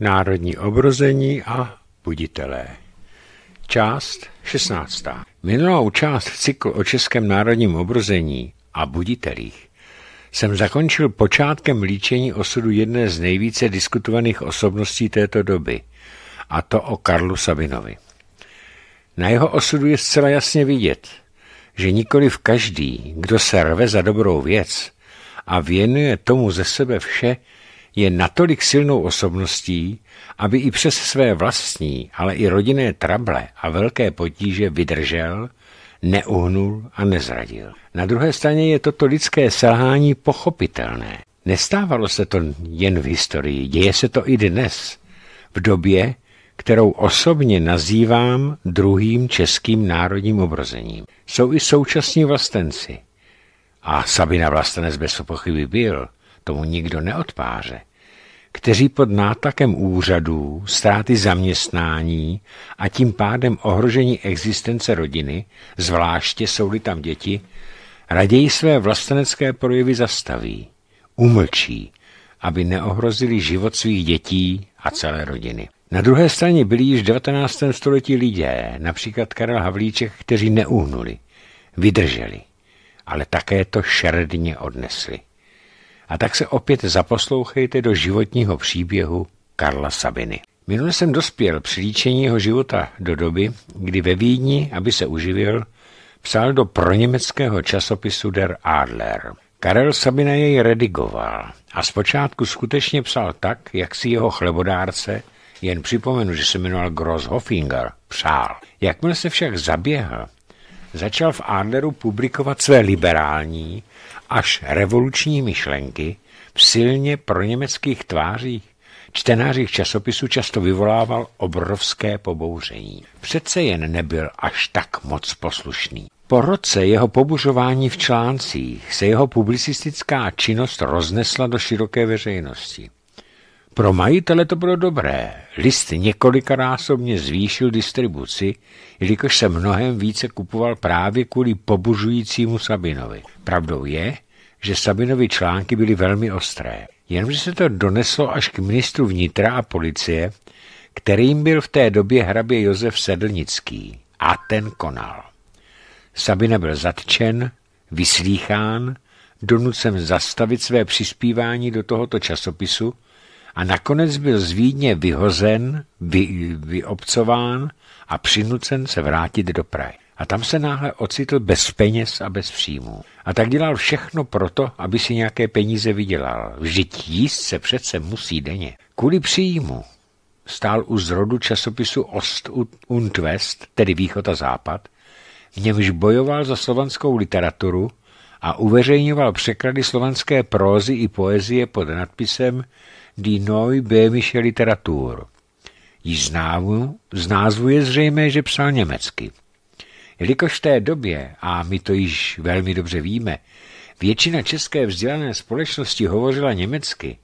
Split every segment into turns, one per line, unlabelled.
Národní obrození a buditelé. Část 16. Minulou část cyklu o českém národním obrození a buditelích jsem zakončil počátkem líčení osudu jedné z nejvíce diskutovaných osobností této doby, a to o Karlu Sabinovi. Na jeho osudu je zcela jasně vidět, že nikoli v každý, kdo se rve za dobrou věc a věnuje tomu ze sebe vše, je natolik silnou osobností, aby i přes své vlastní, ale i rodinné trable a velké potíže vydržel, neuhnul a nezradil. Na druhé straně je toto lidské selhání pochopitelné. Nestávalo se to jen v historii, děje se to i dnes, v době, kterou osobně nazývám druhým českým národním obrozením. Jsou i současní vlastenci. A Sabina vlastenec bez pochyby byl, tomu nikdo neodpáře kteří pod nátlakem úřadů, ztráty zaměstnání a tím pádem ohrožení existence rodiny, zvláště jsou-li tam děti, raději své vlastenecké projevy zastaví, umlčí, aby neohrozili život svých dětí a celé rodiny. Na druhé straně byli již v 19. století lidé, například Karel Havlíček, kteří neuhnuli, vydrželi, ale také to šeredně odnesli. A tak se opět zaposlouchejte do životního příběhu Karla Sabiny. Minule jsem dospěl při líčení jeho života do doby, kdy ve Vídni, aby se uživil, psal do proněmeckého časopisu Der Adler. Karel Sabina jej redigoval a zpočátku skutečně psal tak, jak si jeho chlebodárce, jen připomenu, že se jmenoval Grosshofinger, přál. Jakmile se však zaběhl, začal v Adleru publikovat své liberální až revoluční myšlenky v silně pro německých tvářích čtenářích časopisu často vyvolával obrovské pobouření. Přece jen nebyl až tak moc poslušný. Po roce jeho pobužování v článcích se jeho publicistická činnost roznesla do široké veřejnosti. Pro majitele to bylo dobré. List několikanásobně zvýšil distribuci, jelikož se mnohem více kupoval právě kvůli pobužujícímu Sabinovi. Pravdou je, že Sabinovi články byly velmi ostré. Jenomže se to doneslo až k ministru vnitra a policie, kterým byl v té době hrabě Josef Sedlnický. A ten konal. Sabina byl zatčen, vyslýchán, donucen zastavit své přispívání do tohoto časopisu a nakonec byl z Vídně vyhozen, vy, vyobcován a přinucen se vrátit do Prahy. A tam se náhle ocitl bez peněz a bez příjmů. A tak dělal všechno proto, aby si nějaké peníze vydělal. Vždyť jíst se přece musí denně. Kvůli příjmu stál u zrodu časopisu Ost und West, tedy Východ a Západ, v němž bojoval za slovanskou literaturu a uveřejňoval překlady slovanské prózy i poezie pod nadpisem Die Neu Böhmische Literatur. Již z názvu je zřejmé, že psal německy. Jelikož v té době, a my to již velmi dobře víme, většina české vzdělané společnosti hovořila německy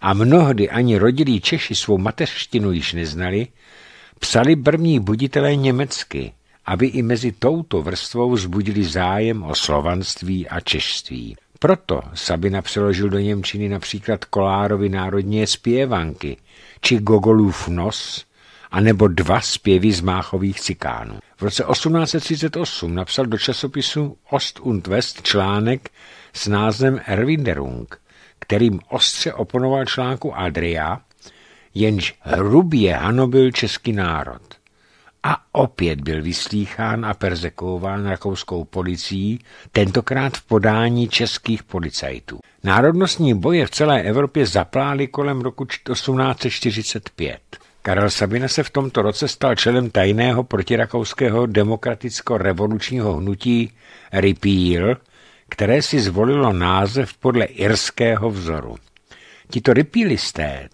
a mnohdy ani rodilí Češi svou mateřštinu již neznali, psali brmní buditelé německy, aby i mezi touto vrstvou vzbudili zájem o slovanství a češství. Proto Sabina přeložil do Němčiny například Kolárovi národně zpěvanky či Gogolův nos anebo dva zpěvy z máchových cikánů. V roce 1838 napsal do časopisu Ost und West článek s názvem Erwinderung, kterým ostře oponoval článku Adria, jenž hrubě hanobil český národ. A opět byl vyslýchán a perzekován rakouskou policií, tentokrát v podání českých policajtů. Národnostní boje v celé Evropě zaplály kolem roku 1845. Karel Sabina se v tomto roce stal členem tajného protirakouského demokraticko-revolučního hnutí Repeal, které si zvolilo název podle irského vzoru. Tito repealisté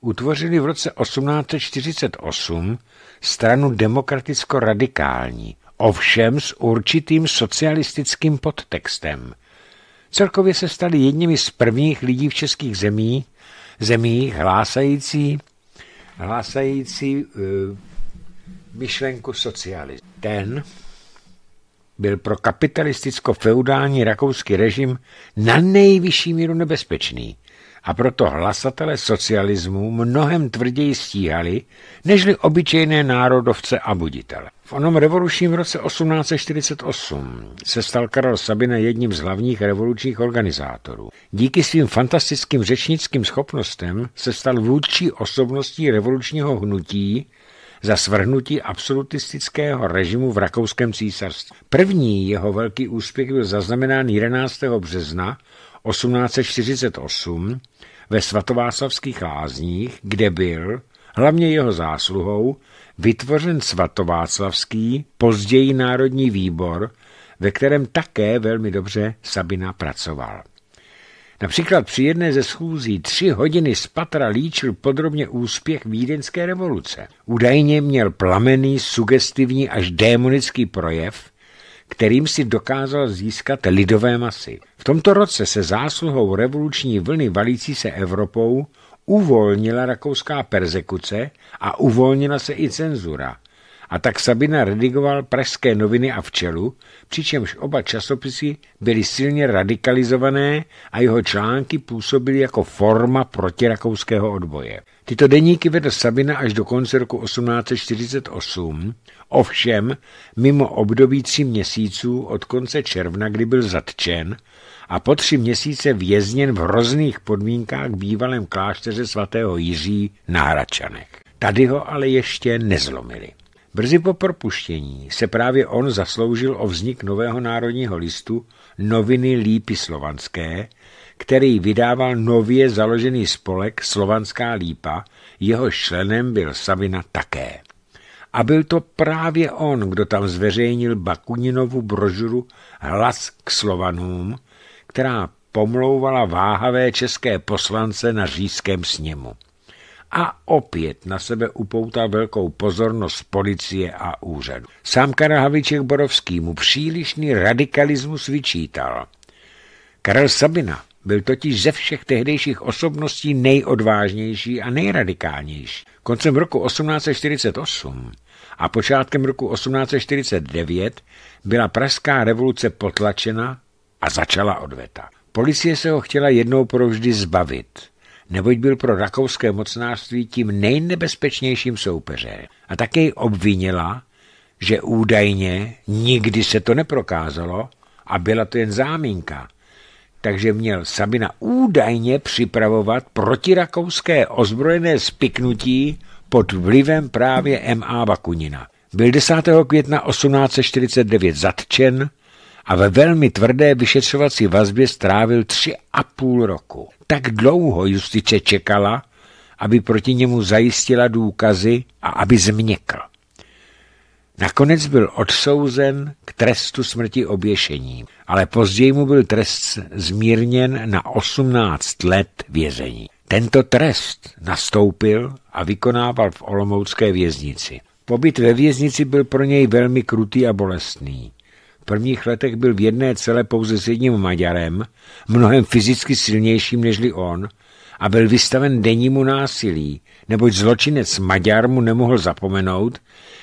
utvořili v roce 1848 stranu demokraticko-radikální, ovšem s určitým socialistickým podtextem. Celkově se stali jedněmi z prvních lidí v českých zemích zemích hlásající hlásající eh, myšlenku socialismu. Ten byl pro kapitalisticko-feudální rakouský režim na nejvyšší míru nebezpečný – a proto hlasatele socialismu mnohem tvrději stíhali, nežli obyčejné národovce a buditele. V onom revolučním roce 1848 se stal Karel Sabina jedním z hlavních revolučních organizátorů. Díky svým fantastickým řečnickým schopnostem se stal vůdčí osobností revolučního hnutí, za svrhnutí absolutistického režimu v rakouském císařství. První jeho velký úspěch byl zaznamenán 11. března 1848, ve svatováclavských lázních, kde byl, hlavně jeho zásluhou, vytvořen svatováclavský, později Národní výbor, ve kterém také velmi dobře Sabina pracoval. Například při jedné ze schůzí tři hodiny z patra líčil podrobně úspěch vídeňské revoluce. Údajně měl plamený, sugestivní až démonický projev, kterým si dokázal získat lidové masy. V tomto roce se zásluhou revoluční vlny valící se Evropou uvolnila rakouská persekuce a uvolnila se i cenzura – a tak Sabina redigoval pražské noviny a včelu, přičemž oba časopisy byly silně radikalizované a jeho články působily jako forma protirakouského odboje. Tyto deníky vedl Sabina až do konce roku 1848, ovšem mimo období tří měsíců od konce června, kdy byl zatčen, a po tři měsíce vězněn v hrozných podmínkách v bývalém klášteře svatého Jiří na Hračanech. Tady ho ale ještě nezlomili. Brzy po propuštění se právě on zasloužil o vznik nového národního listu noviny Lípy slovanské, který vydával nově založený spolek Slovanská lípa, jeho členem byl Savina také. A byl to právě on, kdo tam zveřejnil Bakuninovu brožuru Hlas k Slovanům, která pomlouvala váhavé české poslance na říšském sněmu a opět na sebe upoutal velkou pozornost policie a úřadu. Sám Karahaviček Borovský mu přílišný radikalismus vyčítal. Karel Sabina byl totiž ze všech tehdejších osobností nejodvážnější a nejradikálnější. Koncem roku 1848 a počátkem roku 1849 byla Pražská revoluce potlačena a začala odveta. Policie se ho chtěla jednou provždy zbavit – neboť byl pro rakouské mocnářství tím nejnebezpečnějším soupeřem. A také obvinila, že údajně nikdy se to neprokázalo a byla to jen záminka. Takže měl Sabina údajně připravovat protirakouské ozbrojené spiknutí pod vlivem právě M.A. Bakunina. Byl 10. května 1849 zatčen, a ve velmi tvrdé vyšetřovací vazbě strávil tři a půl roku. Tak dlouho justice čekala, aby proti němu zajistila důkazy a aby změkl. Nakonec byl odsouzen k trestu smrti oběšením, ale později mu byl trest zmírněn na 18 let vězení. Tento trest nastoupil a vykonával v Olomoucké věznici. Pobyt ve věznici byl pro něj velmi krutý a bolestný. V prvních letech byl v jedné celé pouze s jedním Maďarem, mnohem fyzicky silnějším nežli on, a byl vystaven dennímu násilí, neboť zločinec Maďar mu nemohl zapomenout,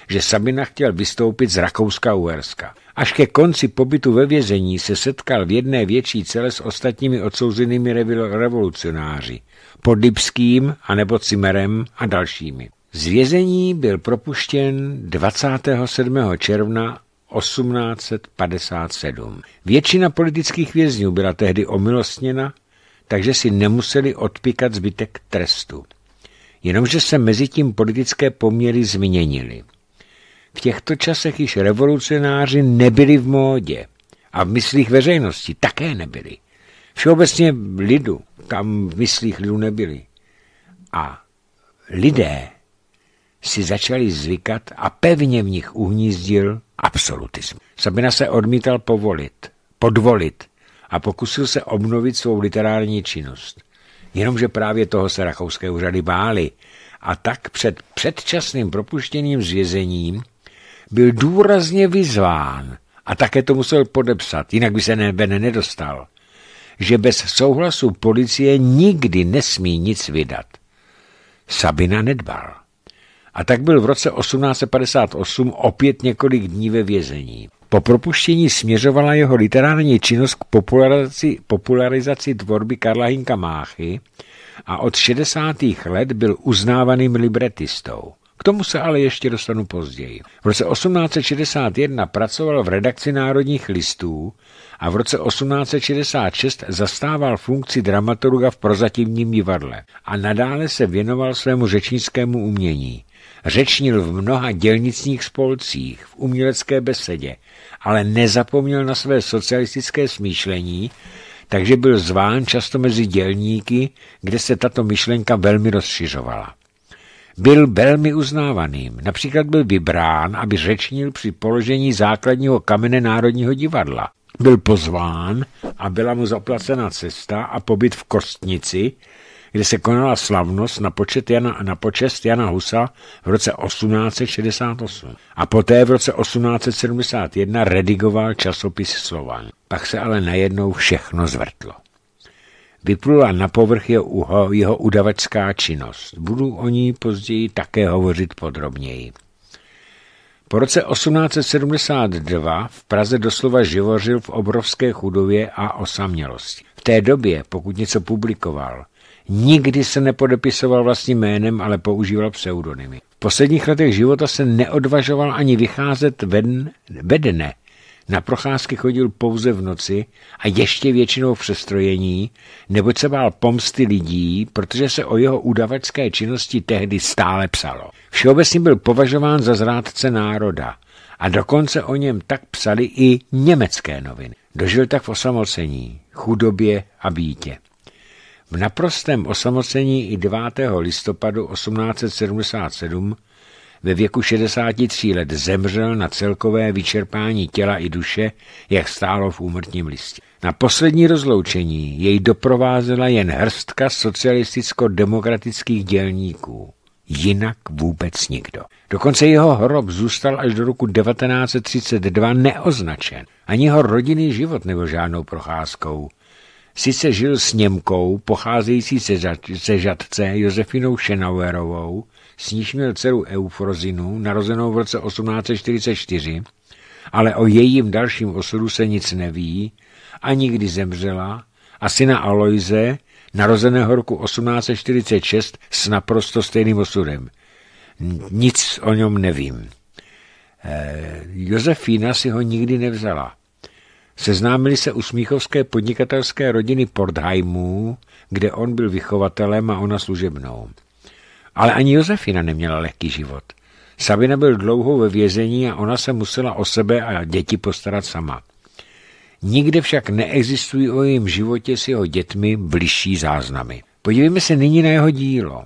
že Sabina chtěl vystoupit z Rakouska-Uherska. Až ke konci pobytu ve vězení se setkal v jedné větší cele s ostatními odsouzenými revolucionáři, Podlipským a nebo Cimerem a dalšími. Z vězení byl propuštěn 27. června 1857. Většina politických vězňů byla tehdy omilostněna, takže si nemuseli odpíkat zbytek trestu. Jenomže se mezi tím politické poměry změnily. V těchto časech již revolucionáři nebyli v módě a v myslích veřejnosti také nebyli. Všeobecně lidu, kam v myslích lidu nebyli. A lidé si začali zvykat a pevně v nich uhnízdil absolutismus. Sabina se odmítal povolit, podvolit a pokusil se obnovit svou literární činnost. Jenomže právě toho se rakouské úřady bály a tak před předčasným propuštěním z vězením byl důrazně vyzván a také to musel podepsat, jinak by se nebe nedostal, že bez souhlasu policie nikdy nesmí nic vydat. Sabina nedbal a tak byl v roce 1858 opět několik dní ve vězení. Po propuštění směřovala jeho literární činnost k popularizaci, popularizaci tvorby Karla Hinka Máchy a od 60. let byl uznávaným libretistou. K tomu se ale ještě dostanu později. V roce 1861 pracoval v redakci Národních listů a v roce 1866 zastával funkci dramaturga v prozatímním divadle a nadále se věnoval svému řečnickému umění. Řečnil v mnoha dělnicních spolcích, v umělecké besedě, ale nezapomněl na své socialistické smýšlení, takže byl zván často mezi dělníky, kde se tato myšlenka velmi rozšiřovala. Byl velmi uznávaným, například byl vybrán, aby řečnil při položení základního kamene Národního divadla. Byl pozván a byla mu zaplacena cesta a pobyt v Kostnici, kde se konala slavnost na, počet Jana, na počest Jana Husa v roce 1868. A poté v roce 1871 redigoval časopis Slovan. Pak se ale najednou všechno zvrtlo. Vyplula na povrch jeho, jeho udavačská činnost. Budu o ní později také hovořit podrobněji. Po roce 1872 v Praze doslova živořil v obrovské chudově a osamělosti. V té době, pokud něco publikoval, Nikdy se nepodepisoval vlastním jménem, ale používal pseudonymy. V posledních letech života se neodvažoval ani vycházet ven, ve dne. Na procházky chodil pouze v noci a ještě většinou v přestrojení, neboť se bál pomsty lidí, protože se o jeho udavačské činnosti tehdy stále psalo. Všeobecně byl považován za zrádce národa a dokonce o něm tak psali i německé noviny. Dožil tak v osamocení, chudobě a bítě. V naprostém osamocení i 9. listopadu 1877 ve věku 63 let zemřel na celkové vyčerpání těla i duše, jak stálo v úmrtním listě. Na poslední rozloučení jej doprovázela jen hrstka socialisticko-demokratických dělníků. Jinak vůbec nikdo. Dokonce jeho hrob zůstal až do roku 1932 neoznačen. Ani jeho rodinný život nebo žádnou procházkou. Sice žil s Němkou, pocházející se, žad, se žadce Josefinou Schenauerovou, s níž měl dceru Eufrozinu, narozenou v roce 1844, ale o jejím dalším osudu se nic neví, a nikdy zemřela, a syna Aloize, narozeného roku 1846, s naprosto stejným osudem. Nic o něm nevím. Eh, Josefína si ho nikdy nevzala. Seznámili se u smíchovské podnikatelské rodiny Portheimů, kde on byl vychovatelem a ona služebnou. Ale ani Josefina neměla lehký život. Sabina byl dlouho ve vězení a ona se musela o sebe a děti postarat sama. Nikde však neexistují o jejím životě s jeho dětmi bližší záznamy. Podívejme se nyní na jeho dílo.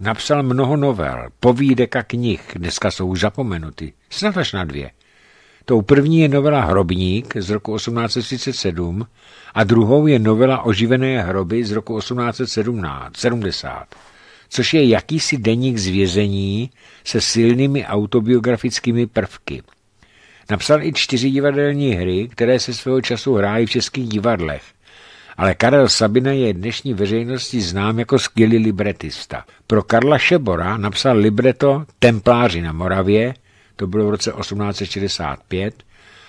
Napsal mnoho novel, povídek a knih, dneska jsou už zapomenuty, snad až na dvě – Tou první je novela Hrobník z roku 1837 a druhou je novela Oživené hroby z roku 1870, což je jakýsi deník z vězení se silnými autobiografickými prvky. Napsal i čtyři divadelní hry, které se svého času hrály v českých divadlech, ale Karel Sabina je dnešní veřejnosti znám jako skvělý libretista. Pro Karla Šebora napsal libreto Templáři na Moravě, to bylo v roce 1865,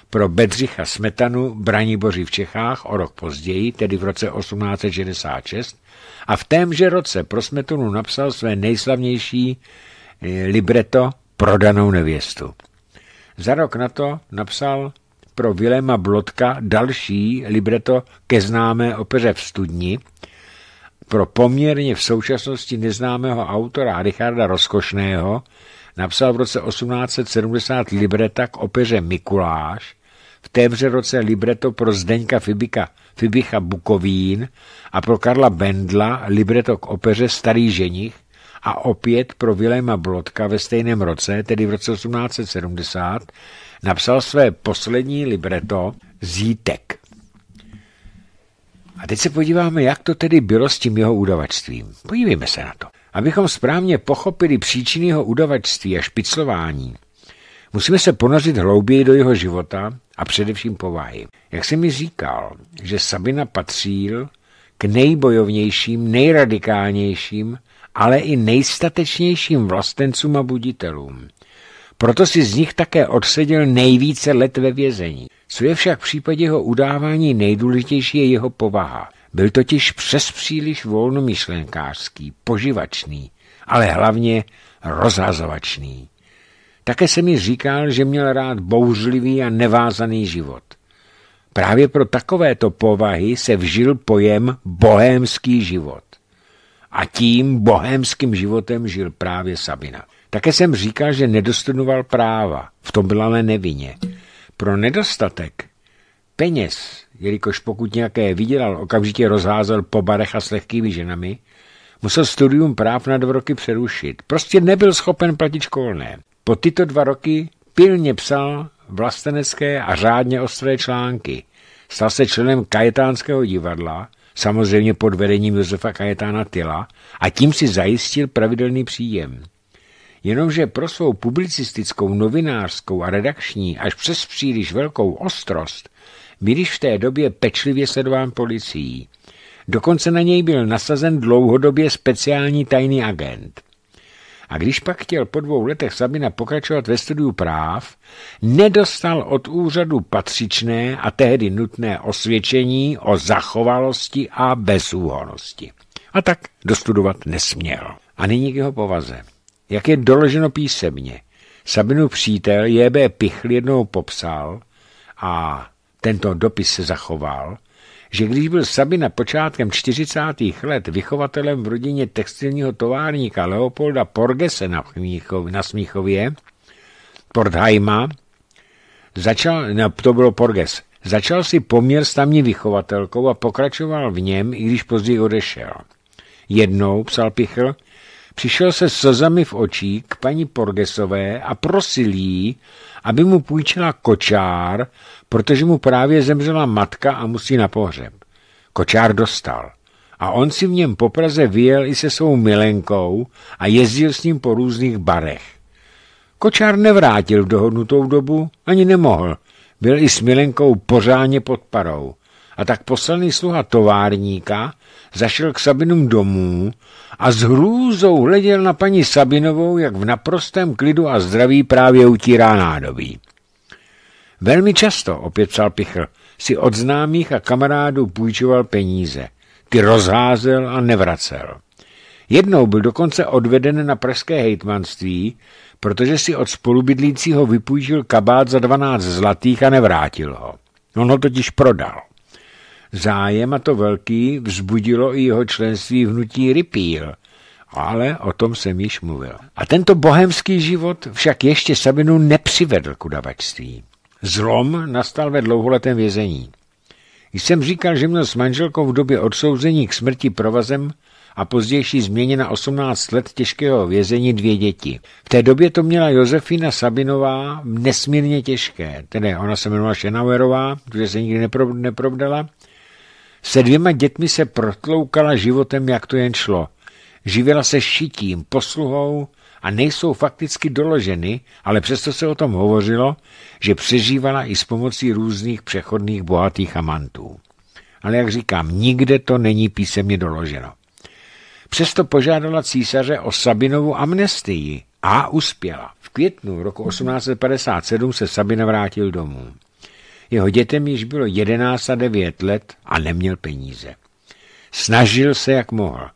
pro Bedřicha Smetanu Braniboři v Čechách o rok později, tedy v roce 1866, a v témže roce pro Smetanu napsal své nejslavnější eh, libreto Prodanou nevěstu. Za rok na to napsal pro Viléma Blotka další libreto ke známé opeře v Studni, pro poměrně v současnosti neznámého autora Richarda Rozkošného, Napsal v roce 1870 libreta k opeře Mikuláš, v témže roce libreto pro Zdeňka Fibika, Fibicha Bukovín a pro Karla Bendla libreto k opeře Starý ženich a opět pro Viléma Blotka ve stejném roce, tedy v roce 1870, napsal své poslední libreto Zítek. A teď se podíváme, jak to tedy bylo s tím jeho údavačstvím. Podívejme se na to. Abychom správně pochopili příčiny jeho udavačství a špiclování, musíme se ponořit hlouběji do jeho života a především povahy. Jak jsem mi říkal, že Sabina patřil k nejbojovnějším, nejradikálnějším, ale i nejstatečnějším vlastencům a buditelům. Proto si z nich také odseděl nejvíce let ve vězení. Co je však v případě jeho udávání nejdůležitější, je jeho povaha – byl totiž přes příliš volnomyšlenkářský, poživačný, ale hlavně rozhazovačný. Také se mi říkal, že měl rád bouřlivý a nevázaný život. Právě pro takovéto povahy se vžil pojem bohémský život. A tím bohémským životem žil právě Sabina. Také jsem říkal, že nedostudoval práva. V tom byla ale nevině. Pro nedostatek peněz, jelikož pokud nějaké vydělal, okamžitě rozházel po barech a s lehkými ženami, musel studium práv na dva roky přerušit. Prostě nebyl schopen platit školné. Po tyto dva roky pilně psal vlastenecké a řádně ostré články. Stal se členem kajetánského divadla, samozřejmě pod vedením Josefa Kajetána Tyla, a tím si zajistil pravidelný příjem. Jenomže pro svou publicistickou, novinářskou a redakční až přes příliš velkou ostrost byl v té době pečlivě sledován policií. Dokonce na něj byl nasazen dlouhodobě speciální tajný agent. A když pak chtěl po dvou letech Sabina pokračovat ve studiu práv, nedostal od úřadu patřičné a tehdy nutné osvědčení o zachovalosti a bezúhonosti. A tak dostudovat nesměl. A nyní k jeho povaze. Jak je doloženo písemně, Sabinu přítel J.B. Pichl jednou popsal a tento dopis se zachoval, že když byl Sabina počátkem 40. let vychovatelem v rodině textilního továrníka Leopolda Porgese na, Chmíchov, na Smíchově, Portheima, začal, ne, no, to bylo Porges, začal si poměr s tamní vychovatelkou a pokračoval v něm, i když později odešel. Jednou, psal Pichl, Přišel se slzami v očích k paní Porgesové a prosil jí, aby mu půjčila kočár, protože mu právě zemřela matka a musí na pohřeb. Kočár dostal. A on si v něm po Praze vyjel i se svou milenkou a jezdil s ním po různých barech. Kočár nevrátil v dohodnutou dobu, ani nemohl. Byl i s milenkou pořádně pod parou. A tak poslaný sluha továrníka zašel k Sabinům domů a s hrůzou hleděl na paní Sabinovou, jak v naprostém klidu a zdraví právě utírá nádobí. Velmi často, opět psal Pichl, si od známých a kamarádů půjčoval peníze. Ty rozházel a nevracel. Jednou byl dokonce odveden na pražské hejtmanství, protože si od spolubydlícího vypůjčil kabát za 12 zlatých a nevrátil ho. On ho totiž prodal. Zájem, a to velký, vzbudilo i jeho členství v hnutí Ripíl, ale o tom jsem již mluvil. A tento bohemský život však ještě Sabinu nepřivedl k udavačství. Zlom nastal ve dlouholetém vězení. Jsem říkal, že měl s manželkou v době odsouzení k smrti provazem a pozdější změně na 18 let těžkého vězení dvě děti. V té době to měla Josefina Sabinová nesmírně těžké, tedy ona se jmenovala Šenauerová, protože se nikdy nepro, neprovdala, se dvěma dětmi se protloukala životem, jak to jen šlo. Živila se šitím, posluhou a nejsou fakticky doloženy, ale přesto se o tom hovořilo, že přežívala i s pomocí různých přechodných bohatých amantů. Ale jak říkám, nikde to není písemně doloženo. Přesto požádala císaře o Sabinovu amnestii a uspěla. V květnu roku 1857 se Sabina vrátil domů. Jeho dětem již bylo 11 a 9 let a neměl peníze. Snažil se, jak mohl.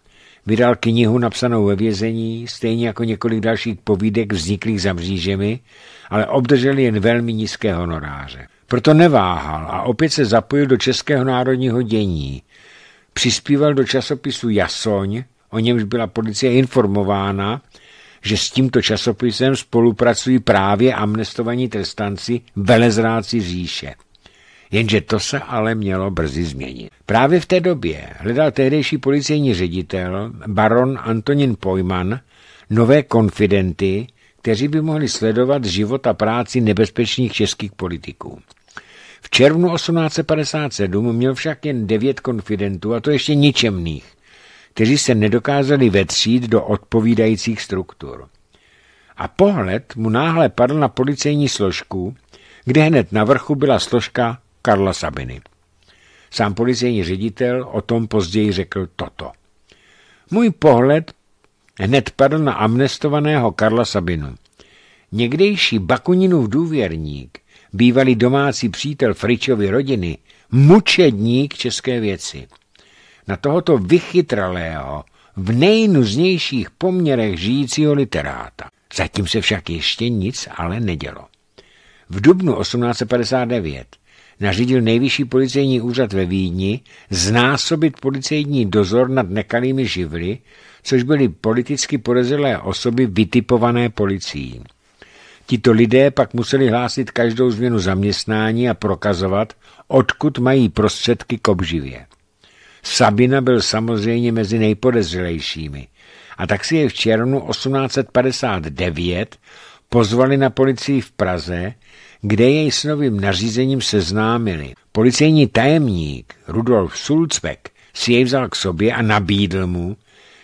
Vydal knihu napsanou ve vězení, stejně jako několik dalších povídek vzniklých za mřížemi, ale obdržel jen velmi nízké honoráře. Proto neváhal a opět se zapojil do českého národního dění. Přispíval do časopisu Jasoň, o němž byla policie informována, že s tímto časopisem spolupracují právě amnestovaní trestanci velezráci říše. Jenže to se ale mělo brzy změnit. Právě v té době hledal tehdejší policejní ředitel baron Antonín Pojman nové konfidenty, kteří by mohli sledovat život a práci nebezpečných českých politiků. V červnu 1857 měl však jen devět konfidentů, a to ještě ničemných, kteří se nedokázali vetřít do odpovídajících struktur. A pohled mu náhle padl na policejní složku, kde hned na vrchu byla složka Karla Sabiny. Sám policejní ředitel o tom později řekl toto. Můj pohled hned padl na amnestovaného Karla Sabinu. Někdejší Bakuninův důvěrník, bývalý domácí přítel Fričovy rodiny, mučedník české věci. Na tohoto vychytralého, v nejnuznějších poměrech žijícího literáta. Zatím se však ještě nic ale nedělo. V dubnu 1859 nařídil nejvyšší policejní úřad ve Vídni znásobit policejní dozor nad nekalými živly, což byly politicky podezřelé osoby vytipované policií. Tito lidé pak museli hlásit každou změnu zaměstnání a prokazovat, odkud mají prostředky k obživě. Sabina byl samozřejmě mezi nejpodezřelejšími a tak si je v červnu 1859 pozvali na policii v Praze, kde jej s novým nařízením seznámili. Policejní tajemník Rudolf Sulzbeck si jej vzal k sobě a nabídl mu,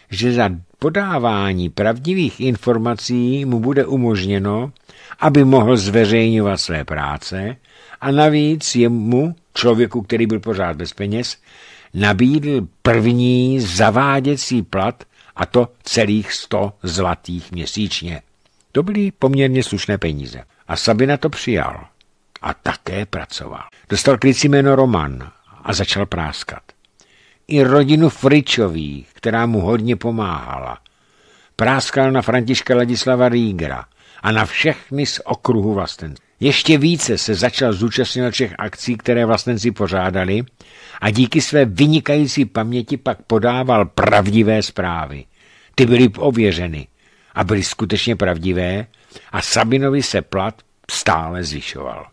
že za podávání pravdivých informací mu bude umožněno, aby mohl zveřejňovat své práce a navíc jemu, člověku, který byl pořád bez peněz, nabídl první zaváděcí plat a to celých 100 zlatých měsíčně. To byly poměrně slušné peníze. A Sabina to přijal. A také pracoval. Dostal krycí jméno Roman a začal práskat. I rodinu Fričových, která mu hodně pomáhala. Práskal na Františka Ladislava Rígra a na všechny z okruhu vlastenců. Ještě více se začal zúčastnit všech akcí, které vlastenci pořádali a díky své vynikající paměti pak podával pravdivé zprávy. Ty byly ověřeny a byly skutečně pravdivé a Sabinovi se plat stále zvyšoval.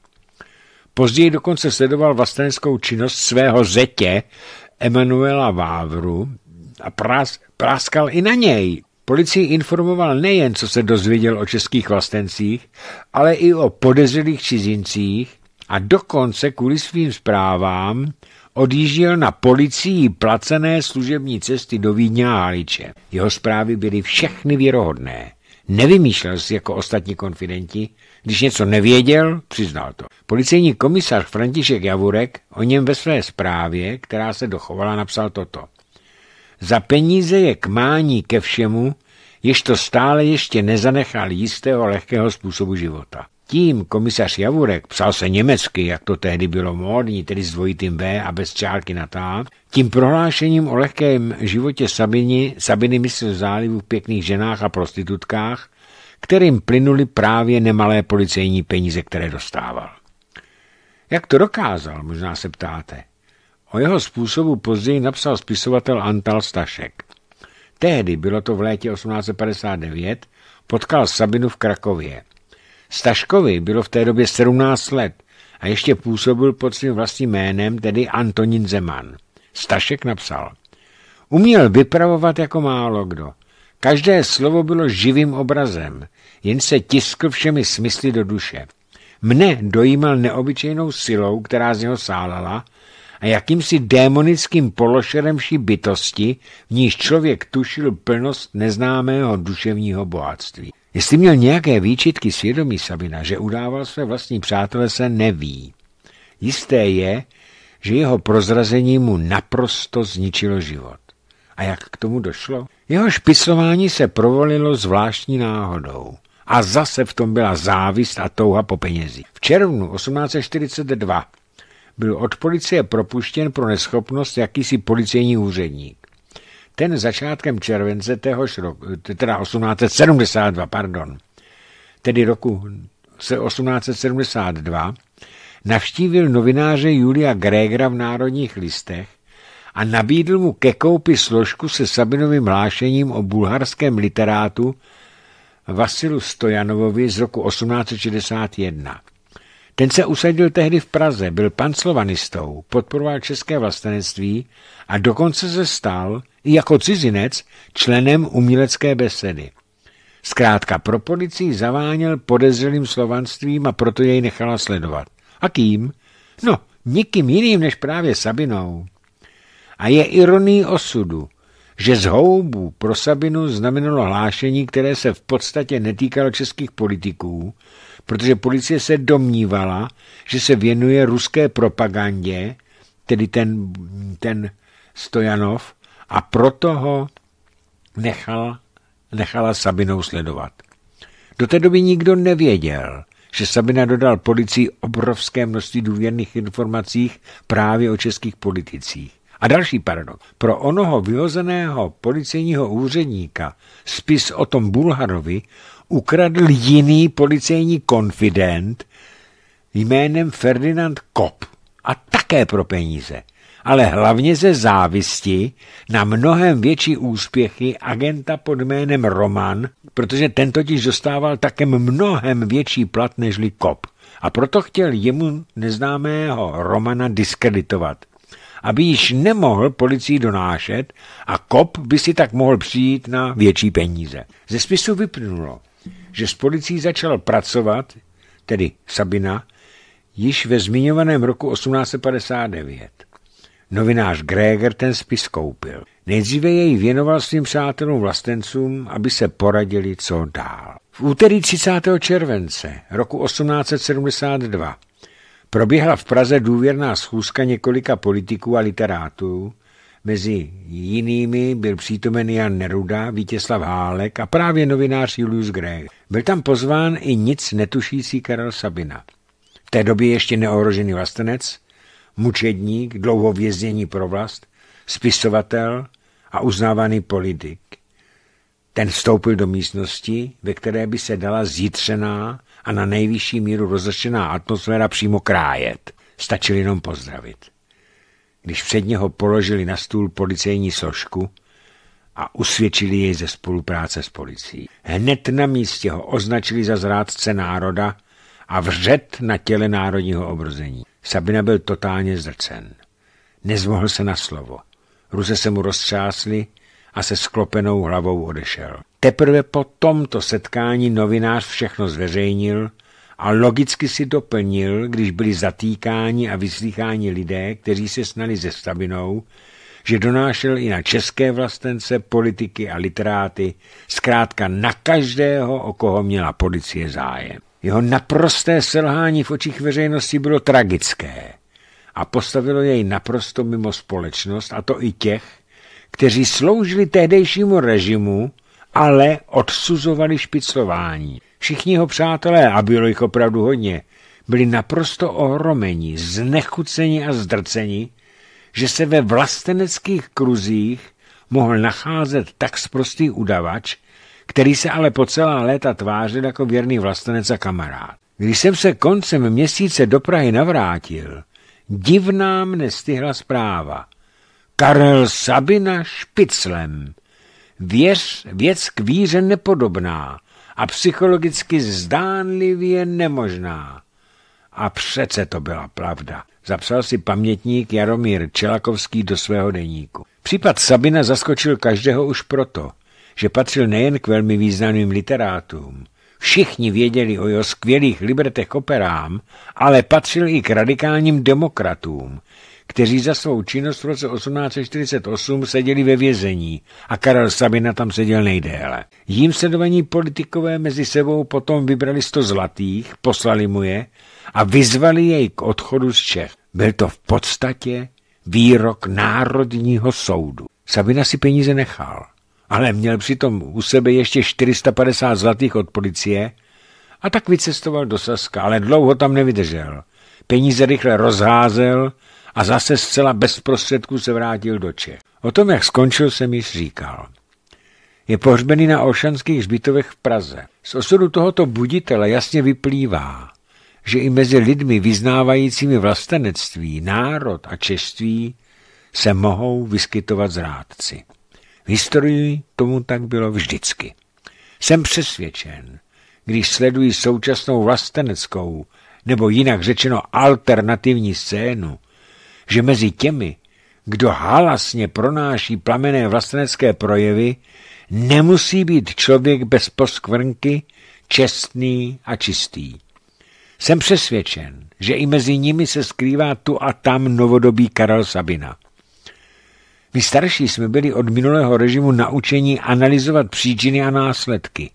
Později dokonce sledoval vlasteneckou činnost svého zetě Emanuela Vávru a prás, práskal i na něj. Policii informoval nejen, co se dozvěděl o českých vlastencích, ale i o podezřelých cizincích a dokonce kvůli svým zprávám odjížděl na policii placené služební cesty do Vídně a Haliče. Jeho zprávy byly všechny věrohodné. Nevymýšlel si jako ostatní konfidenti, když něco nevěděl, přiznal to. Policejní komisař František Javurek o něm ve své zprávě, která se dochovala, napsal toto. Za peníze je kmání ke všemu, jež to stále ještě nezanechal jistého lehkého způsobu života. Tím komisař Javurek, psal se německy, jak to tehdy bylo módní, tedy s dvojitým V a bez čárky na tá, tím prohlášením o lehkém životě Sabiny, Sabiny myslel zálivu v pěkných ženách a prostitutkách, kterým plynuli právě nemalé policejní peníze, které dostával. Jak to dokázal, možná se ptáte. O jeho způsobu později napsal spisovatel Antal Stašek. Tehdy, bylo to v létě 1859, potkal Sabinu v Krakově. Staškovi bylo v té době 17 let a ještě působil pod svým vlastním jménem, tedy Antonín Zeman. Stašek napsal. Uměl vypravovat jako málo kdo. Každé slovo bylo živým obrazem, jen se tiskl všemi smysly do duše. Mne dojímal neobyčejnou silou, která z něho sálala, a jakýmsi démonickým pološerem ší bytosti, v níž člověk tušil plnost neznámého duševního bohatství. Jestli měl nějaké výčitky svědomí Sabina, že udával své vlastní přátele, se neví. Jisté je, že jeho prozrazení mu naprosto zničilo život. A jak k tomu došlo? Jeho špisování se provolilo zvláštní náhodou. A zase v tom byla závist a touha po penězích. V červnu 1842 byl od policie propuštěn pro neschopnost jakýsi policejní úředník. Ten začátkem července téhož roku, teda 1872, pardon, tedy roku se 1872, navštívil novináře Julia Grégra v Národních listech a nabídl mu ke koupi složku se Sabinovým hlášením o bulharském literátu Vasilu Stojanovovi z roku 1861. Ten se usadil tehdy v Praze, byl slovanistou, podporoval české vlastenectví a dokonce se stal i jako cizinec členem umělecké besedy. Zkrátka pro policii zaváněl podezřelým slovanstvím a proto jej nechala sledovat. A kým? No, nikým jiným než právě Sabinou. A je ironií osudu, že z houbu pro Sabinu znamenalo hlášení, které se v podstatě netýkalo českých politiků, protože policie se domnívala, že se věnuje ruské propagandě, tedy ten, ten Stojanov, a proto ho nechala, nechala Sabinou sledovat. Do té doby nikdo nevěděl, že Sabina dodal policii obrovské množství důvěrných informací právě o českých politicích. A další paradox. Pro onoho vyhozeného policejního úředníka spis o tom Bulharovi ukradl jiný policejní konfident jménem Ferdinand Kop. A také pro peníze ale hlavně ze závisti na mnohem větší úspěchy agenta pod jménem Roman, protože ten totiž dostával také mnohem větší plat nežli Kop. A proto chtěl jemu neznámého Romana diskreditovat, aby již nemohl policii donášet a Kop by si tak mohl přijít na větší peníze. Ze spisu vyplnulo, že s policií začal pracovat, tedy Sabina, již ve zmiňovaném roku 1859. Novinář Gréger ten spis koupil. Nejdříve jej věnoval svým přátelům vlastencům, aby se poradili, co dál. V úterý 30. července roku 1872 proběhla v Praze důvěrná schůzka několika politiků a literátů. Mezi jinými byl přítomen Jan Neruda, Vítězslav Hálek a právě novinář Julius Greg. Byl tam pozván i nic netušící Karel Sabina. V té době ještě neohrožený vlastenec, mučedník, dlouho věznění pro vlast, spisovatel a uznávaný politik. Ten vstoupil do místnosti, ve které by se dala zítřená a na nejvyšší míru rozlešená atmosféra přímo krájet. Stačil jenom pozdravit. Když před něho položili na stůl policejní složku a usvědčili jej ze spolupráce s policií. Hned na místě ho označili za zrádce národa a vřet na těle národního obrození. Sabina byl totálně zrcen. Nezmohl se na slovo. Ruce se mu roztřásly a se sklopenou hlavou odešel. Teprve po tomto setkání novinář všechno zveřejnil a logicky si doplnil, když byli zatýkáni a vyslýcháni lidé, kteří se snali ze Sabinou, že donášel i na české vlastence, politiky a literáty, zkrátka na každého, o koho měla policie zájem. Jeho naprosté selhání v očích veřejnosti bylo tragické a postavilo jej naprosto mimo společnost, a to i těch, kteří sloužili tehdejšímu režimu, ale odsuzovali špiclování. Všichni jeho přátelé, a bylo jich opravdu hodně, byli naprosto ohromeni, znechuceni a zdrceni, že se ve vlasteneckých kruzích mohl nacházet tak sprostý udavač, který se ale po celá léta tvářil jako věrný vlastenec a kamarád. Když jsem se koncem měsíce do Prahy navrátil, divná mne stihla zpráva. Karel Sabina špiclem. Věř, věc k víře nepodobná a psychologicky zdánlivě nemožná. A přece to byla pravda. Zapsal si pamětník Jaromír Čelakovský do svého deníku. Případ Sabina zaskočil každého už proto, že patřil nejen k velmi významným literátům. Všichni věděli o jeho skvělých libretech operám, ale patřil i k radikálním demokratům, kteří za svou činnost v roce 1848 seděli ve vězení a Karel Sabina tam seděl nejdéle. Jím sledovaní politikové mezi sebou potom vybrali 100 zlatých, poslali mu je a vyzvali jej k odchodu z Čech. Byl to v podstatě výrok Národního soudu. Sabina si peníze nechal ale měl přitom u sebe ještě 450 zlatých od policie a tak vycestoval do Saska, ale dlouho tam nevydržel. Peníze rychle rozházel a zase zcela bez prostředků se vrátil do Če. O tom, jak skončil, jsem již říkal. Je pohřbený na Olšanských hřbitovech v Praze. Z osudu tohoto buditele jasně vyplývá, že i mezi lidmi vyznávajícími vlastenectví, národ a čeství se mohou vyskytovat zrádci. V historii tomu tak bylo vždycky. Jsem přesvědčen, když sleduji současnou vlasteneckou, nebo jinak řečeno alternativní scénu, že mezi těmi, kdo halasně pronáší plamené vlastenecké projevy, nemusí být člověk bez poskvrnky, čestný a čistý. Jsem přesvědčen, že i mezi nimi se skrývá tu a tam novodobý Karel Sabina. My starší jsme byli od minulého režimu naučení analyzovat příčiny a následky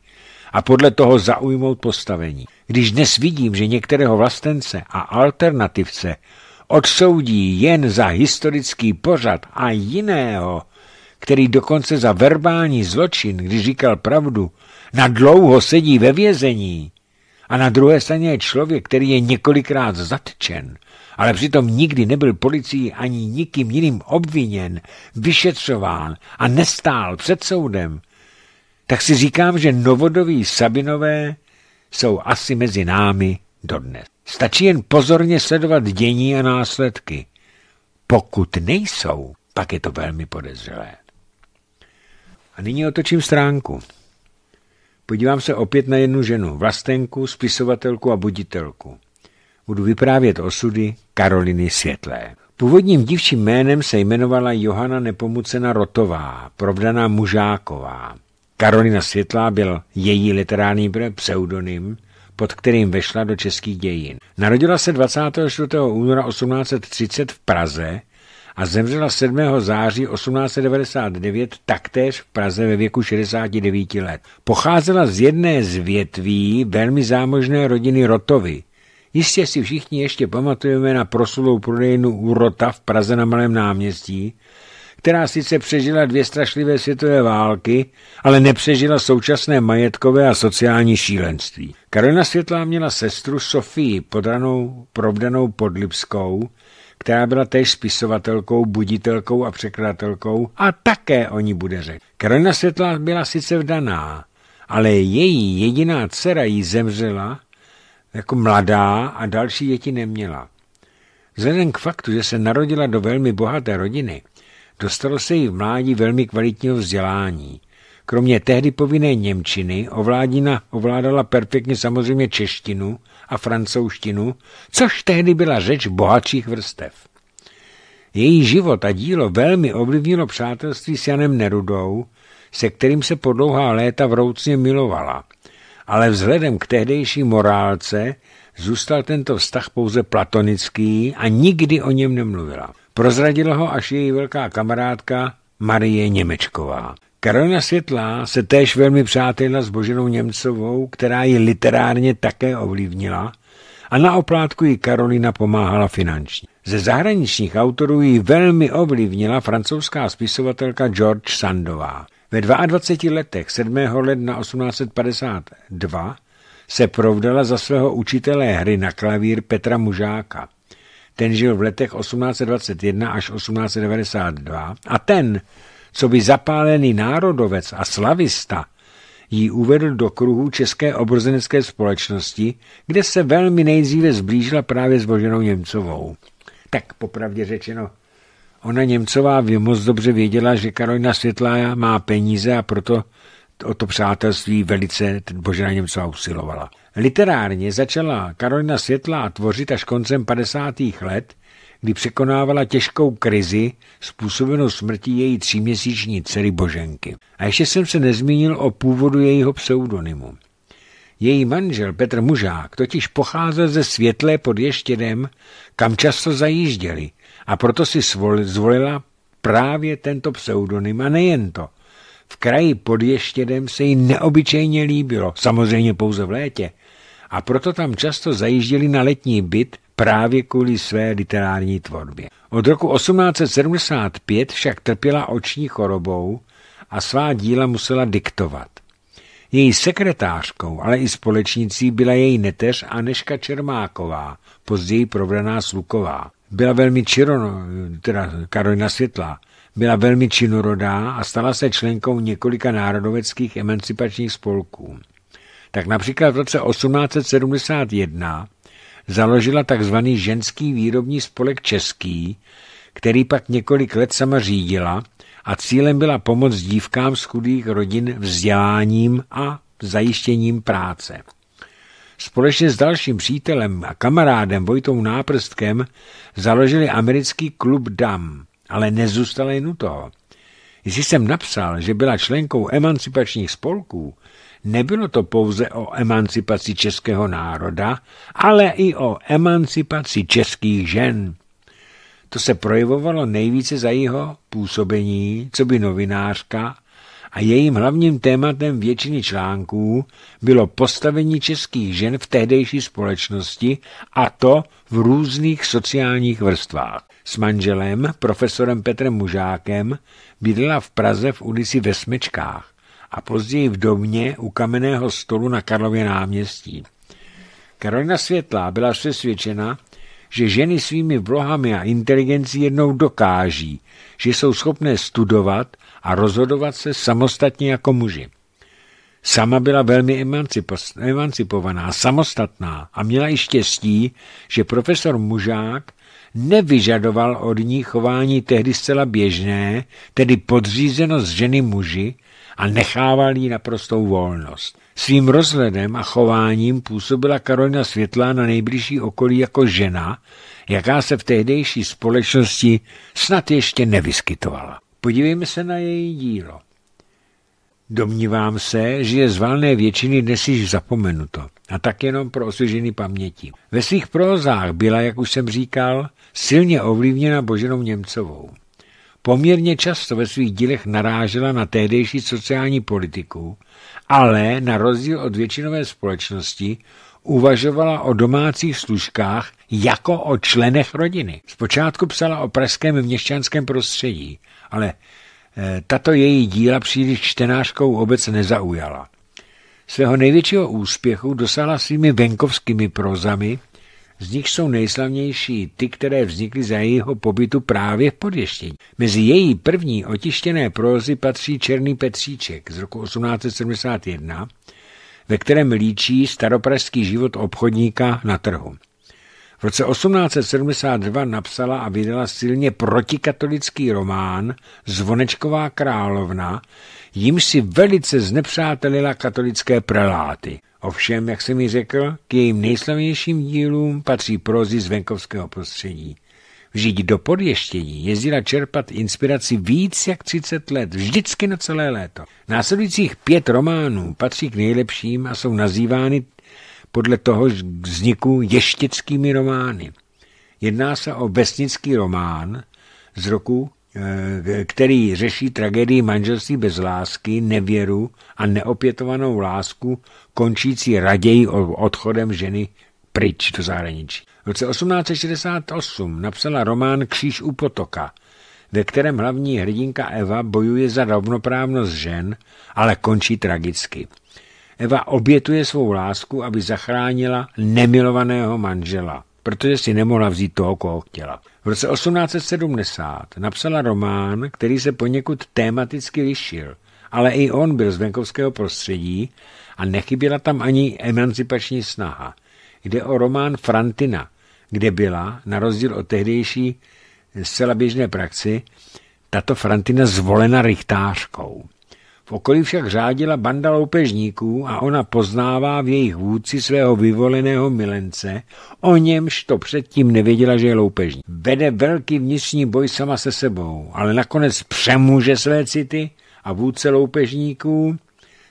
a podle toho zaujmout postavení. Když dnes vidím, že některého vlastence a alternativce odsoudí jen za historický pořad a jiného, který dokonce za verbální zločin, když říkal pravdu, na dlouho sedí ve vězení, a na druhé straně je člověk, který je několikrát zatčen ale přitom nikdy nebyl policií ani nikým jiným obviněn, vyšetřován a nestál před soudem, tak si říkám, že novodoví Sabinové jsou asi mezi námi dodnes. Stačí jen pozorně sledovat dění a následky. Pokud nejsou, pak je to velmi podezřelé. A nyní otočím stránku. Podívám se opět na jednu ženu, vlastenku, spisovatelku a buditelku budu vyprávět osudy Karoliny Světlé. Původním dívčím jménem se jmenovala Johana Nepomucena Rotová, provdaná Mužáková. Karolina Světlá byl její literární pseudonym, pod kterým vešla do českých dějin. Narodila se 24. února 1830 v Praze a zemřela 7. září 1899 taktéž v Praze ve věku 69 let. Pocházela z jedné z větví velmi zámožné rodiny Rotovy, Jistě si všichni ještě pamatujeme na proslulou prodejnu Urota v Praze na Malém náměstí, která sice přežila dvě strašlivé světové války, ale nepřežila současné majetkové a sociální šílenství. Karolina Světlá měla sestru Sofii, podranou, provdanou Podlipskou, která byla též spisovatelkou, buditelkou a překladatelkou a také o ní bude řek. Karolina Světlá byla sice vdaná, ale její jediná dcera jí zemřela jako mladá a další děti neměla. Vzhledem k faktu, že se narodila do velmi bohaté rodiny, dostalo se jí v mládí velmi kvalitního vzdělání. Kromě tehdy povinné Němčiny ovládina ovládala perfektně samozřejmě češtinu a francouzštinu, což tehdy byla řeč bohatších vrstev. Její život a dílo velmi ovlivnilo přátelství s Janem Nerudou, se kterým se po dlouhá léta vroucně milovala ale vzhledem k tehdejší morálce zůstal tento vztah pouze platonický a nikdy o něm nemluvila. Prozradila ho až její velká kamarádka Marie Němečková. Karolina Světlá se též velmi přátelila s Boženou Němcovou, která ji literárně také ovlivnila a na oplátku ji Karolina pomáhala finančně. Ze zahraničních autorů ji velmi ovlivnila francouzská spisovatelka George Sandová. Ve 22 letech 7. ledna 1852 se provdala za svého učitele hry na klavír Petra Mužáka. Ten žil v letech 1821 až 1892 a ten, co by zapálený národovec a slavista, ji uvedl do kruhu České obrozenecké společnosti, kde se velmi nejdříve zblížila právě s Boženou Němcovou. Tak popravdě řečeno, Ona Němcová moc dobře věděla, že Karolina Světlá má peníze a proto o to přátelství velice Božena Němcová usilovala. Literárně začala Karolina Světlá tvořit až koncem 50. let, kdy překonávala těžkou krizi způsobenou smrtí její tříměsíční dcery Boženky. A ještě jsem se nezmínil o původu jejího pseudonymu. Její manžel Petr Mužák totiž pocházel ze Světlé pod Ještědem, kam často zajížděli – a proto si zvolila právě tento pseudonym a nejen to. V kraji pod Ještědem se jí neobyčejně líbilo, samozřejmě pouze v létě, a proto tam často zajížděli na letní byt právě kvůli své literární tvorbě. Od roku 1875 však trpěla oční chorobou a svá díla musela diktovat. Její sekretářkou, ale i společnicí byla její neteř Aneška Čermáková, později provraná Sluková byla velmi čirono, teda Karolina Světlá, byla velmi činorodá a stala se členkou několika národoveckých emancipačních spolků. Tak například v roce 1871 založila tzv. ženský výrobní spolek Český, který pak několik let sama řídila a cílem byla pomoc dívkám z chudých rodin vzděláním a zajištěním práce. Společně s dalším přítelem a kamarádem Vojtou Náprstkem založili americký klub DAM, ale nezůstali jen u toho. Když jsem napsal, že byla členkou emancipačních spolků, nebylo to pouze o emancipaci českého národa, ale i o emancipaci českých žen. To se projevovalo nejvíce za jeho působení, co by novinářka a jejím hlavním tématem většiny článků bylo postavení českých žen v tehdejší společnosti a to v různých sociálních vrstvách. S manželem, profesorem Petrem Mužákem, bydlela v Praze v ulici ve Smečkách a později v domě u kamenného stolu na Karlově náměstí. Karolina Světlá byla přesvědčena, že ženy svými vlohami a inteligencí jednou dokáží, že jsou schopné studovat a rozhodovat se samostatně jako muži. Sama byla velmi emancipovaná, samostatná a měla i štěstí, že profesor Mužák nevyžadoval od ní chování tehdy zcela běžné, tedy podřízenost ženy muži a nechával jí naprostou volnost. Svým rozhledem a chováním působila Karolina Světlá na nejbližší okolí jako žena, jaká se v tehdejší společnosti snad ještě nevyskytovala. Podívejme se na její dílo. Domnívám se, že je z valné většiny dnes již zapomenuto a tak jenom pro osvěžený paměti. Ve svých prozách byla, jak už jsem říkal, silně ovlivněna Boženou Němcovou. Poměrně často ve svých dílech narážela na tehdejší sociální politiku, ale na rozdíl od většinové společnosti uvažovala o domácích služkách jako o členech rodiny. Zpočátku psala o pražském měšťanském prostředí, ale eh, tato její díla příliš čtenářskou obec nezaujala. Svého největšího úspěchu dosáhla svými venkovskými prozami, z nich jsou nejslavnější ty, které vznikly za jejího pobytu právě v Podještění. Mezi její první otištěné prozy patří Černý Petříček z roku 1871, ve kterém líčí staropražský život obchodníka na trhu. V roce 1872 napsala a vydala silně protikatolický román Zvonečková královna, jim si velice znepřátelila katolické preláty. Ovšem, jak jsem mi řekl, k jejím nejslavnějším dílům patří prozy z venkovského prostředí. Vždyť do podještění jezdila čerpat inspiraci víc jak 30 let, vždycky na celé léto. Následujících pět románů patří k nejlepším a jsou nazývány podle toho vzniku ještěckými romány. Jedná se o vesnický román z roku, eh, který řeší tragédii manželství bez lásky, nevěru a neopětovanou lásku, končící raději odchodem ženy pryč do zahraničí. V roce 1868 napsala román Kříž u potoka, ve kterém hlavní hrdinka Eva bojuje za rovnoprávnost žen, ale končí tragicky. Eva obětuje svou lásku, aby zachránila nemilovaného manžela, protože si nemohla vzít toho, koho chtěla. V roce 1870 napsala román, který se poněkud tématicky lišil, ale i on byl z venkovského prostředí a nechyběla tam ani emancipační snaha. Jde o román Frantina, kde byla, na rozdíl od tehdejší zcela běžné praxi, tato Frantina zvolena rychtářkou. V okolí však řádila banda loupežníků a ona poznává v jejich vůdci svého vyvoleného milence, o němž to předtím nevěděla, že je loupežník. Vede velký vnitřní boj sama se sebou, ale nakonec přemůže své city a vůdce loupežníků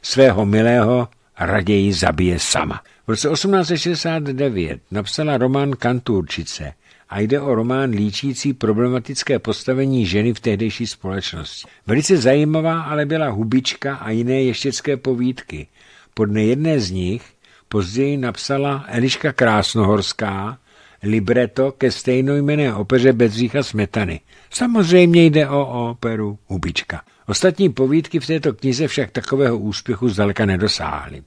svého milého raději zabije sama. V roce 1869 napsala román Kanturčice, a jde o román líčící problematické postavení ženy v tehdejší společnosti. Velice zajímavá ale byla Hubička a jiné ještěcké povídky. Pod jedné z nich později napsala Eliška Krásnohorská libreto ke stejnojmené opeře Bedřícha Smetany. Samozřejmě jde o operu Hubička. Ostatní povídky v této knize však takového úspěchu zdaleka nedosáhly.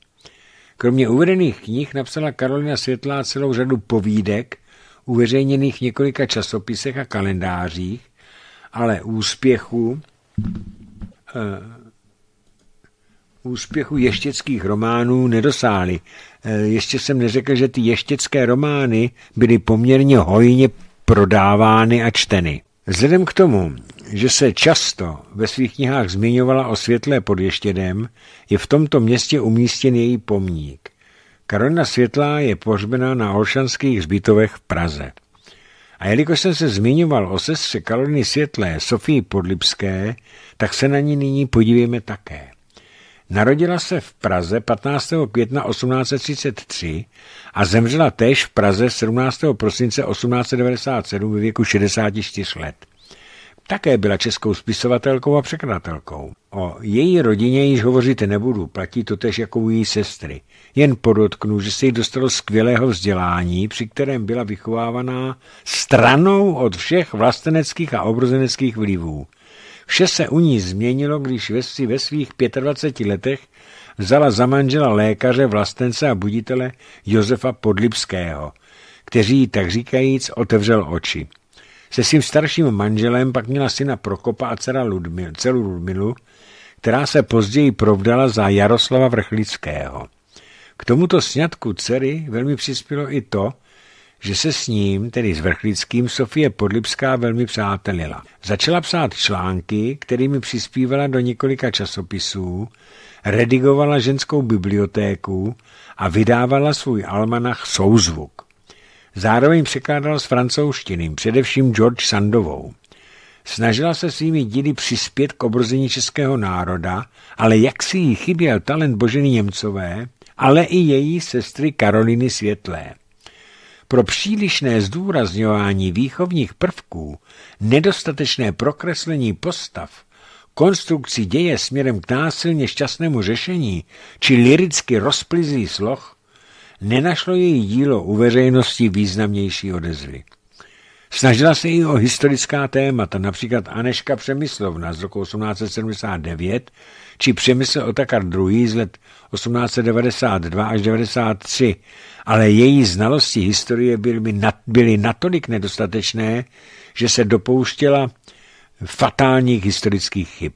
Kromě uvedených knih napsala Karolina Světlá celou řadu povídek, uveřejněných v několika časopisech a kalendářích, ale úspěchu eh, úspěchu ještěckých románů nedosáhli. Eh, ještě jsem neřekl, že ty ještěcké romány byly poměrně hojně prodávány a čteny. Vzhledem k tomu, že se často ve svých knihách zmiňovala o světlé pod Ještědem, je v tomto městě umístěn její pomník. Karolina Světlá je pohřbená na Olšanských hřbitovech v Praze. A jelikož jsem se zmiňoval o sestře Karoliny Světlé, Sofii Podlipské, tak se na ní nyní podívejme také. Narodila se v Praze 15. května 1833 a zemřela též v Praze 17. prosince 1897 ve věku 64 let. Také byla českou spisovatelkou a překladatelkou. O její rodině již hovořit nebudu, platí to tež jako u její sestry. Jen podotknu, že se jí dostalo skvělého vzdělání, při kterém byla vychovávaná stranou od všech vlasteneckých a obrozeneckých vlivů. Vše se u ní změnilo, když si ve svých 25 letech vzala za manžela lékaře, vlastence a buditele Josefa Podlipského, kteří tak říkajíc otevřel oči. Se svým starším manželem pak měla syna Prokopa a dcera Ludmil, dceru Ludmilu, která se později provdala za Jaroslava Vrchlického. K tomuto sňatku dcery velmi přispělo i to, že se s ním, tedy s Vrchlickým, Sofie Podlipská velmi přátelila. Začala psát články, kterými přispívala do několika časopisů, redigovala ženskou bibliotéku a vydávala svůj almanach Souzvuk. Zároveň překládal z francouzštiny, především George Sandovou. Snažila se svými díly přispět k obrození českého národa, ale jak si jí chyběl talent Boženy Němcové, ale i její sestry Karoliny Světlé. Pro přílišné zdůrazňování výchovních prvků, nedostatečné prokreslení postav, konstrukci děje směrem k násilně šťastnému řešení či liricky rozplizí sloh nenašlo její dílo u veřejnosti významnější odezvy. Snažila se i o historická témata, například Aneška Přemyslovna z roku 1879 či Přemysl Otakar II. z let 1892 až 93, ale její znalosti historie byly, nat, byly natolik nedostatečné, že se dopouštěla fatálních historických chyb.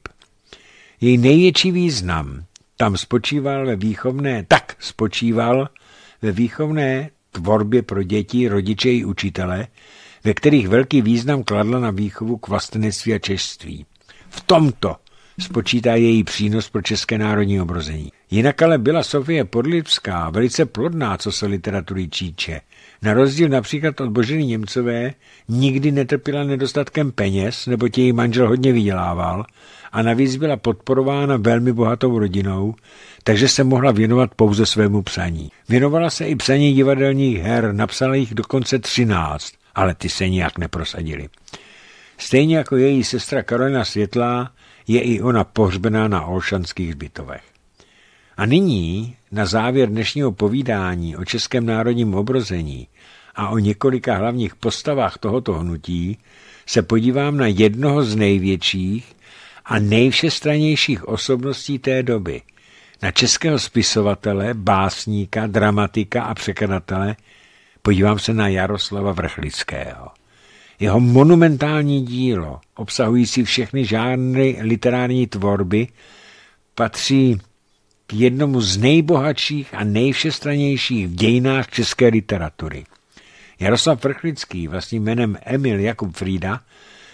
Její největší význam tam spočíval ve výchovné, tak spočíval ve výchovné tvorbě pro děti, rodiče i učitele, ve kterých velký význam kladla na výchovu k vlastenectví a čeství. V tomto spočítá její přínos pro české národní obrození. Jinak ale byla Sofie Podlipská velice plodná, co se literatury číče. Na rozdíl například od Boženy Němcové nikdy netrpěla nedostatkem peněz, nebo její manžel hodně vydělával a navíc byla podporována velmi bohatou rodinou, takže se mohla věnovat pouze svému psaní. Věnovala se i psaní divadelních her, napsala jich dokonce 13, ale ty se nijak neprosadily. Stejně jako její sestra Karolina Světlá, je i ona pohřbená na Olšanských zbytovech. A nyní, na závěr dnešního povídání o českém národním obrození a o několika hlavních postavách tohoto hnutí, se podívám na jednoho z největších a nejvšestranějších osobností té doby. Na českého spisovatele, básníka, dramatika a překladatele podívám se na Jaroslava Vrchlického. Jeho monumentální dílo, obsahující všechny žánry literární tvorby, patří k jednomu z nejbohatších a nejvšestranějších v dějinách české literatury. Jaroslav Vrchlický, vlastním jménem Emil Jakub Frida,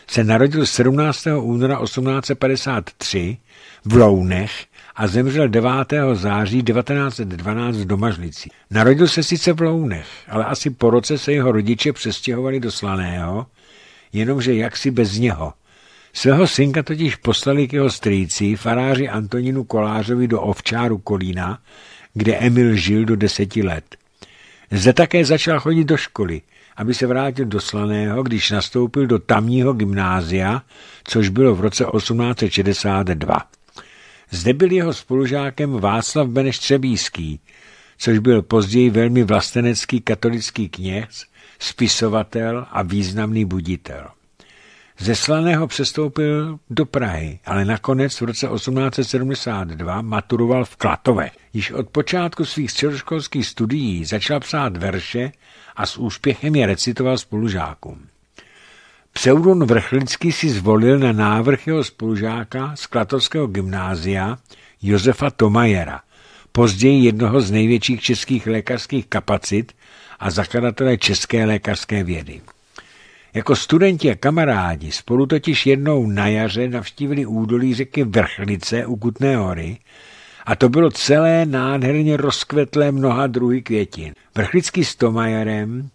se narodil 17. února 1853 v Lounech a zemřel 9. září 1912 v Domažlici. Narodil se sice v Lounech, ale asi po roce se jeho rodiče přestěhovali do Slaného, jenomže jaksi bez něho. Svého synka totiž poslali k jeho strýci, faráři Antoninu Kolářovi do Ovčáru Kolína, kde Emil žil do deseti let. Zde také začal chodit do školy – aby se vrátil do Slaného, když nastoupil do tamního gymnázia, což bylo v roce 1862. Zde byl jeho spolužákem Václav Beneš Třebíský, což byl později velmi vlastenecký katolický kněz, spisovatel a významný buditel. Ze Slaného přestoupil do Prahy, ale nakonec v roce 1872 maturoval v Klatove. Již od počátku svých středoškolských studií začal psát verše a s úspěchem je recitoval spolužákům. Pseudon Vrchlický si zvolil na návrh jeho spolužáka z Klatovského gymnázia Josefa Tomajera, později jednoho z největších českých lékařských kapacit a zakladatele české lékařské vědy. Jako studenti a kamarádi spolu totiž jednou na jaře navštívili údolí řeky Vrchlice u Kutné hory a to bylo celé nádherně rozkvetlé mnoha druhy květin. Vrchlicky s Tomajerem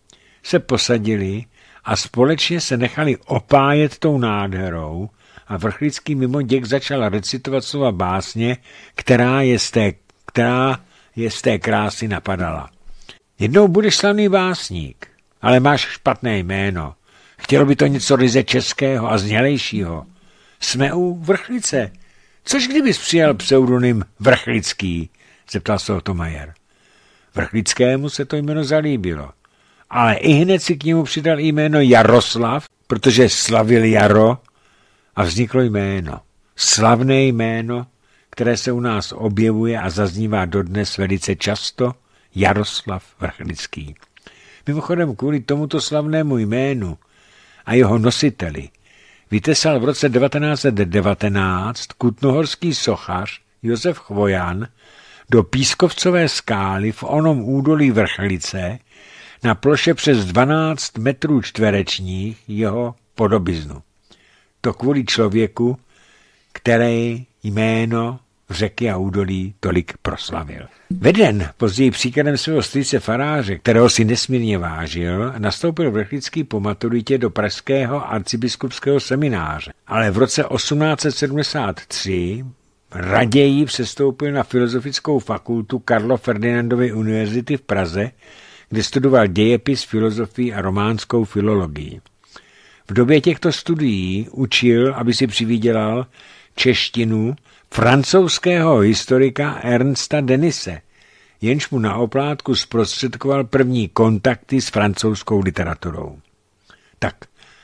se posadili a společně se nechali opájet tou nádherou a Vrchlický mimo děk začal recitovat slova básně, která je z té, která je z té krásy napadala. Jednou budeš slavný básník, ale máš špatné jméno. Chtělo by to něco ryze českého a znělejšího. Jsme u Vrchlice, Což kdybys přijal pseudonym Vrchlický? zeptal se o to Majer. Vrchlickému se to jméno zalíbilo. Ale i hned si k němu přidal jméno Jaroslav, protože slavil Jaro a vzniklo jméno. Slavné jméno, které se u nás objevuje a zaznívá dodnes velice často, Jaroslav Vrchlický. Mimochodem kvůli tomuto slavnému jménu a jeho nositeli vytesal v roce 1919 kutnohorský sochař Josef Chvojan do pískovcové skály v onom údolí Vrchlice na ploše přes 12 metrů čtverečních jeho podobiznu. To kvůli člověku, který jméno řeky a údolí tolik proslavil. Veden později příkladem svého strýce faráře, kterého si nesmírně vážil, nastoupil Vrchlický po maturitě do pražského arcibiskupského semináře, ale v roce 1873 raději přestoupil na Filozofickou fakultu Karlo Ferdinandovy univerzity v Praze, kde studoval dějepis, filozofii a románskou filologii. V době těchto studií učil, aby si přivydělal češtinu francouzského historika Ernsta Denise, jenž mu na oplátku zprostředkoval první kontakty s francouzskou literaturou. Tak,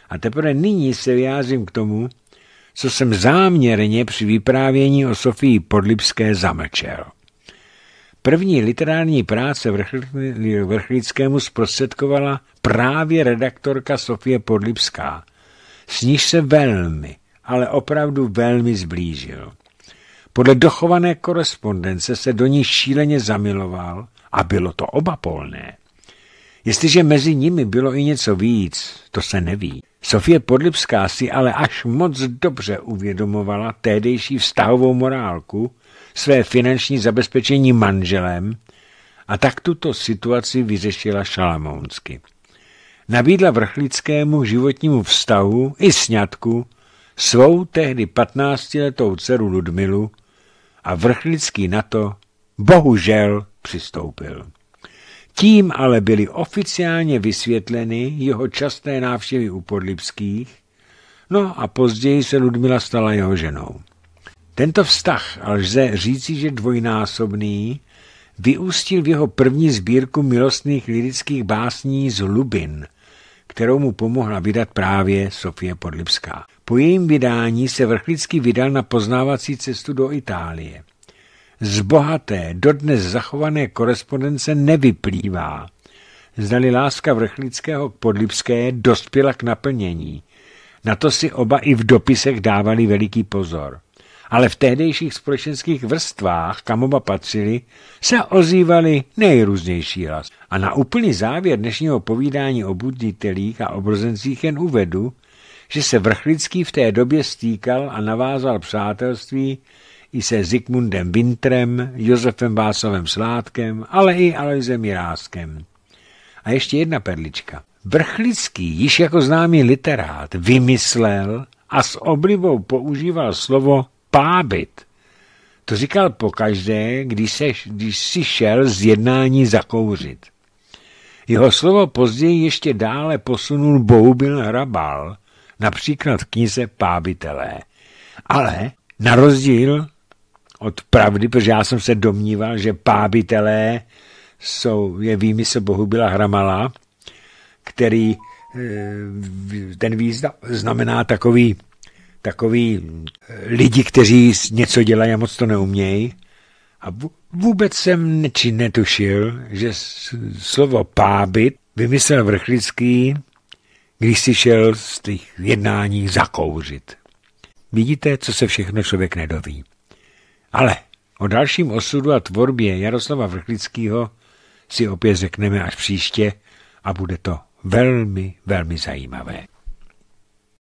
a teprve nyní se vyjádřím k tomu, co jsem záměrně při vyprávění o Sofii Podlipské zamlčel. První literární práce Vrchlickému zprostředkovala právě redaktorka Sofie Podlipská, s níž se velmi, ale opravdu velmi zblížil. Podle dochované korespondence se do ní šíleně zamiloval a bylo to obapolné. Jestliže mezi nimi bylo i něco víc, to se neví. Sofie Podlipská si ale až moc dobře uvědomovala tédejší vztahovou morálku, své finanční zabezpečení manželem a tak tuto situaci vyřešila šalamounsky. Nabídla vrchlickému životnímu vztahu i sňatku svou tehdy patnáctiletou dceru Ludmilu, a Vrchlický na to bohužel přistoupil. Tím ale byly oficiálně vysvětleny jeho časté návštěvy u Podlipských, no a později se Ludmila stala jeho ženou. Tento vztah, ale říci, že dvojnásobný, vyústil v jeho první sbírku milostných lirických básní z Lubin, kterou mu pomohla vydat právě Sofie Podlipská. Po jejím vydání se Vrchlický vydal na poznávací cestu do Itálie. Z bohaté, dodnes zachované korespondence nevyplývá, zdali láska Vrchlického k Podlipské dospěla k naplnění. Na to si oba i v dopisech dávali veliký pozor. Ale v tehdejších společenských vrstvách, kam oba patřili, se ozývali nejrůznější hlas. A na úplný závěr dnešního povídání o buditelích a obrozencích jen uvedu, že se Vrchlický v té době stýkal a navázal přátelství i se Zikmundem Vintrem, Josefem Vásovem Sládkem, ale i Alojzem Jiráskem. A ještě jedna perlička. Vrchlický již jako známý literát vymyslel a s oblibou používal slovo pábit. To říkal pokaždé, když, se, když si šel z jednání zakouřit. Jeho slovo později ještě dále posunul Boubil Hrabal, například v knize Pábitelé. Ale na rozdíl od pravdy, protože já jsem se domníval, že pábitelé jsou, je výmysl byla Hramala, který eh, ten význam znamená takový, takový eh, lidi, kteří něco dělají a moc to neumějí. A vůbec jsem či netušil, že slovo pábit vymyslel Vrchlický když si šel z těch jednání zakouřit. Vidíte, co se všechno člověk nedoví. Ale o dalším osudu a tvorbě Jaroslava Vrchlického si opět řekneme až příště a bude to velmi, velmi zajímavé.